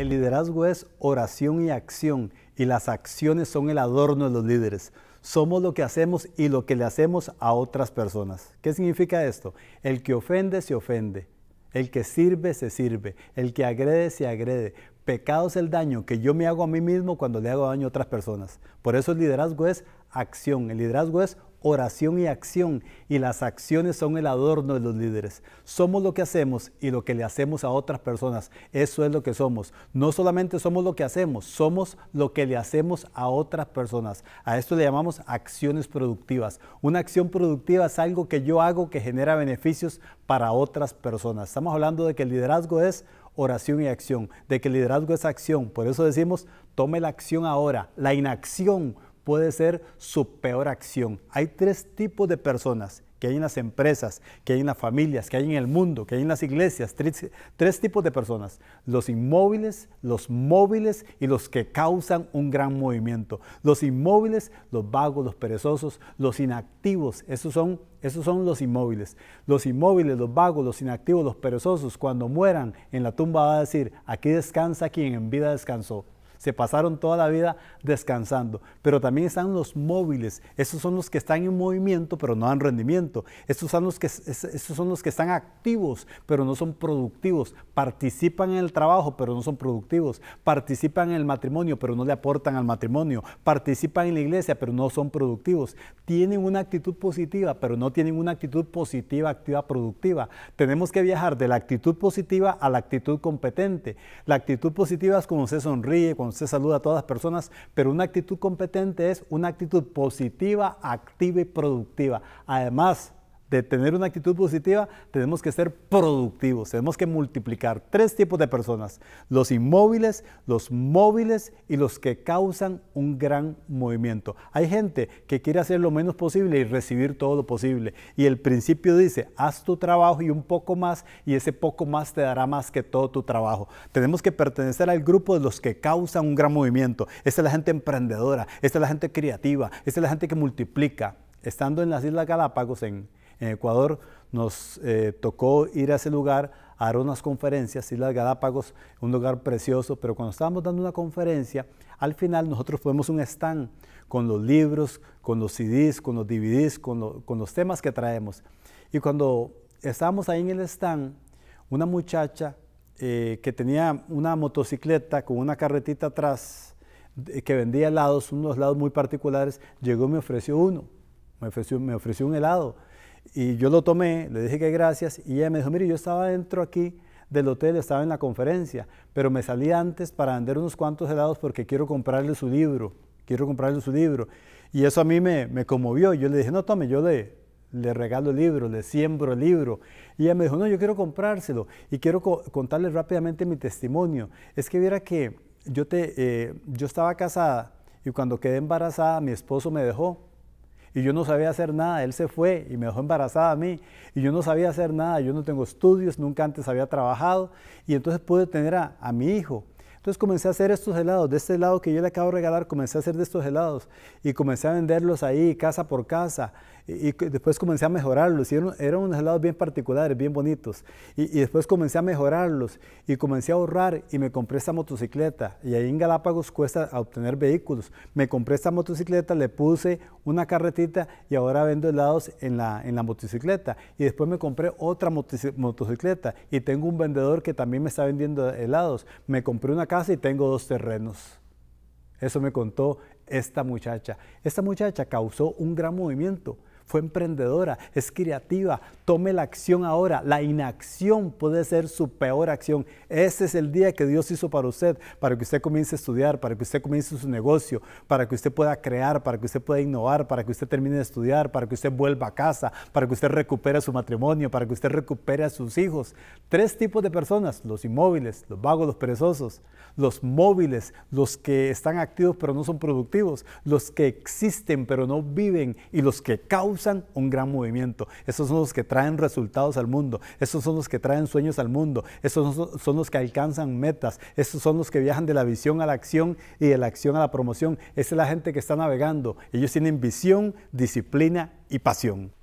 El liderazgo es oración y acción y las acciones son el adorno de los líderes. Somos lo que hacemos y lo que le hacemos a otras personas. ¿Qué significa esto? El que ofende se ofende, el que sirve se sirve, el que agrede se agrede. Pecado es el daño que yo me hago a mí mismo cuando le hago daño a otras personas. Por eso el liderazgo es acción, el liderazgo es oración y acción, y las acciones son el adorno de los líderes. Somos lo que hacemos y lo que le hacemos a otras personas. Eso es lo que somos. No solamente somos lo que hacemos, somos lo que le hacemos a otras personas. A esto le llamamos acciones productivas. Una acción productiva es algo que yo hago que genera beneficios para otras personas. Estamos hablando de que el liderazgo es oración y acción, de que el liderazgo es acción. Por eso decimos, tome la acción ahora. La inacción puede ser su peor acción. Hay tres tipos de personas que hay en las empresas, que hay en las familias, que hay en el mundo, que hay en las iglesias, tres, tipos de personas, los inmóviles, los móviles y los que causan un gran movimiento. Los inmóviles, los vagos, los perezosos, los inactivos, son, esos son los inmóviles. Los inmóviles, los vagos, los inactivos, los perezosos, cuando mueran en la tumba va a decir, aquí descansa quien en vida descansó se pasaron toda la vida descansando. Pero también están los móviles, esos son los que están en movimiento pero no dan rendimiento. Estos son los que, estos son los que están activos pero no son productivos. Participan en el trabajo pero no son productivos. Participan en el matrimonio pero no le aportan al matrimonio. Participan en la iglesia pero no son productivos. Tienen una actitud positiva pero no tienen una actitud positiva, activa, productiva. Tenemos que viajar de la actitud positiva a la actitud competente. La actitud positiva es cuando se sonríe, cuando se saluda a todas las personas, pero una actitud competente es una actitud positiva, activa y productiva. Además, de tener una actitud positiva, tenemos que ser productivos, tenemos que multiplicar tres tipos de personas, los inmóviles, los móviles y los que causan un gran movimiento. Hay gente que quiere hacer lo menos posible y recibir todo lo posible. Y el principio dice, haz tu trabajo y un poco más y ese poco más te dará más que todo tu trabajo. Tenemos que pertenecer al grupo de los que causan un gran movimiento. Esta es la gente emprendedora, esta es la gente creativa, esta es la gente que multiplica. Estando en las Islas Galápagos, en, en Ecuador nos eh, tocó ir a ese lugar a dar unas conferencias, Islas Galápagos, un lugar precioso, pero cuando estábamos dando una conferencia, al final nosotros fuimos un stand con los libros, con los CDs, con los DVDs, con, los temas que traemos. Y cuando estábamos ahí en el stand, una muchacha eh, que tenía una motocicleta con una carretita atrás, que vendía helados, unos helados muy particulares, llegó y me ofreció uno, me ofreció un helado y yo lo tomé, le dije que gracias, y ella me dijo, mire, yo estaba dentro aquí del hotel, estaba en la conferencia, pero me salí antes para vender unos cuantos helados porque quiero comprarle su libro, quiero comprarle su libro. Y eso a mí me, me conmovió. Yo le dije, no, tome, yo le, le regalo el libro, le siembro el libro. Y ella me dijo, no, yo quiero comprárselo y quiero contarle contarles rápidamente mi testimonio. Es que viera que yo, te, eh, yo estaba casada y cuando quedé embarazada mi esposo me dejó y yo no sabía hacer nada, él se fue y me dejó embarazada a mí y yo no sabía hacer nada, yo no tengo estudios, nunca antes había trabajado y entonces pude tener a, a mi hijo entonces comencé a hacer estos helados, de este helado que yo le acabo de regalar, comencé a hacer de estos helados y comencé a venderlos ahí casa por casa y, después comencé a mejorarlos. Y eran, unos helados bien particulares, bien bonitos. Y, y, después comencé a mejorarlos y comencé a ahorrar y me compré esta motocicleta. Y ahí en Galápagos cuesta obtener vehículos. Me compré esta motocicleta, le puse una carretita y ahora vendo helados en la, en la motocicleta. Y después me compré otra motocicleta y tengo un vendedor que también me está vendiendo helados. Me compré una Casi tengo dos terrenos. Eso me contó esta muchacha. Esta muchacha causó un gran movimiento fue emprendedora, es creativa, tome la acción ahora. La inacción puede ser su peor acción. Ese es el día que Dios hizo para usted, para que usted comience a estudiar, para que usted comience su negocio, para que usted pueda crear, para que usted pueda innovar, para que usted termine de estudiar, para que usted vuelva a casa, para que usted recupere su matrimonio, para que usted recupere a sus hijos. Tres tipos de personas, los inmóviles, los vagos, los perezosos, los móviles, los que están activos pero no son productivos, los que existen pero no viven y los que causan un gran movimiento. Esos son los que traen resultados al mundo. Esos son los que traen sueños al mundo. Esos son los que alcanzan metas. Esos son los que viajan de la visión a la acción y de la acción a la promoción. Esa es la gente que está navegando. Ellos tienen visión, disciplina y pasión.